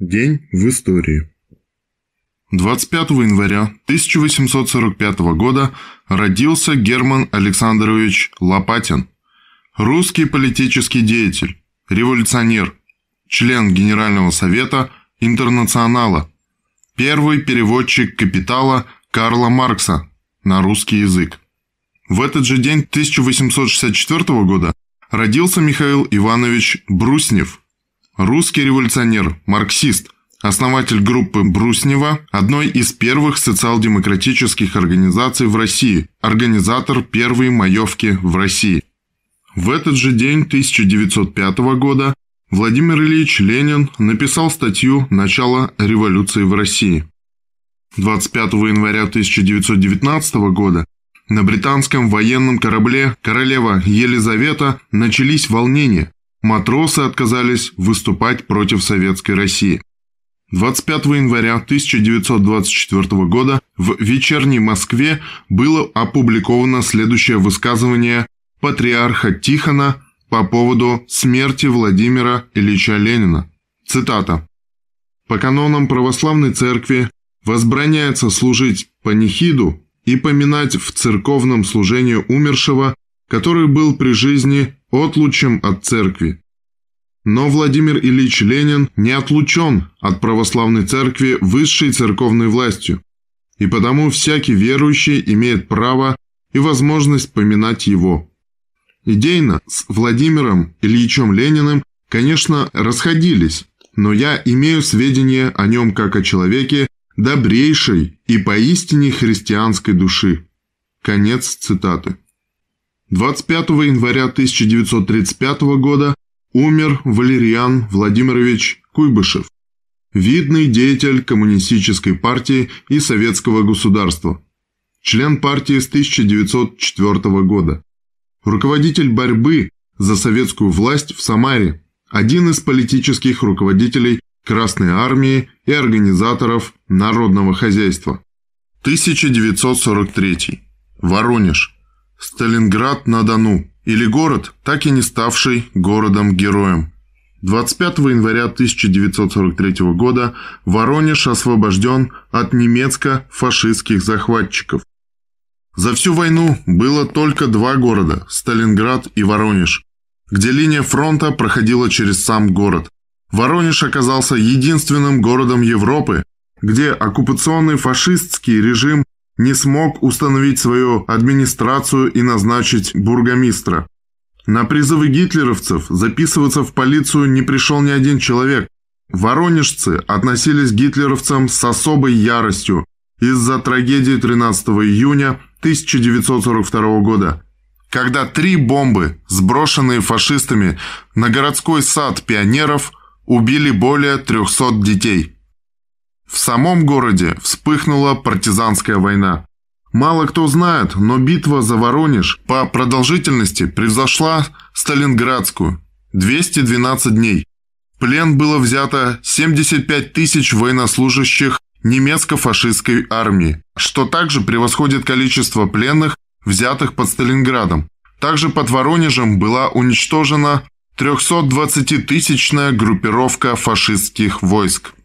День в истории. 25 января 1845 года родился Герман Александрович Лопатин, русский политический деятель, революционер, член Генерального совета Интернационала, первый переводчик «Капитала» Карла Маркса на русский язык. В этот же день 1864 года родился Михаил Иванович Бруснев – Русский революционер, марксист, основатель группы Бруснева, одной из первых социал-демократических организаций в России, организатор первой маевки в России. В этот же день 1905 года Владимир Ильич Ленин написал статью «Начало революции в России». 25 января 1919 года на британском военном корабле «Королева Елизавета» начались волнения матросы отказались выступать против Советской России. 25 января 1924 года в «Вечерней Москве» было опубликовано следующее высказывание патриарха Тихона по поводу смерти Владимира Ильича Ленина. Цитата. «По канонам православной церкви возбраняется служить панихиду и поминать в церковном служении умершего, который был при жизни отлучим от церкви. Но Владимир Ильич Ленин не отлучен от православной церкви высшей церковной властью, и потому всякий верующий имеет право и возможность поминать его. Идейно с Владимиром Ильичем Лениным, конечно, расходились, но я имею сведения о нем как о человеке добрейшей и поистине христианской души. Конец цитаты. 25 января 1935 года умер Валерьян Владимирович Куйбышев, видный деятель Коммунистической партии и Советского государства, член партии с 1904 года, руководитель борьбы за советскую власть в Самаре, один из политических руководителей Красной Армии и организаторов народного хозяйства. 1943. Воронеж. Сталинград-на-Дону, или город, так и не ставший городом-героем. 25 января 1943 года Воронеж освобожден от немецко-фашистских захватчиков. За всю войну было только два города – Сталинград и Воронеж, где линия фронта проходила через сам город. Воронеж оказался единственным городом Европы, где оккупационный фашистский режим не смог установить свою администрацию и назначить бургомистра. На призывы гитлеровцев записываться в полицию не пришел ни один человек. Воронежцы относились к гитлеровцам с особой яростью из-за трагедии 13 июня 1942 года, когда три бомбы, сброшенные фашистами на городской сад пионеров, убили более 300 детей. В самом городе вспыхнула партизанская война. Мало кто знает, но битва за Воронеж по продолжительности превзошла Сталинградскую. 212 дней. В плен было взято 75 тысяч военнослужащих немецко-фашистской армии, что также превосходит количество пленных, взятых под Сталинградом. Также под Воронежем была уничтожена 320-тысячная группировка фашистских войск.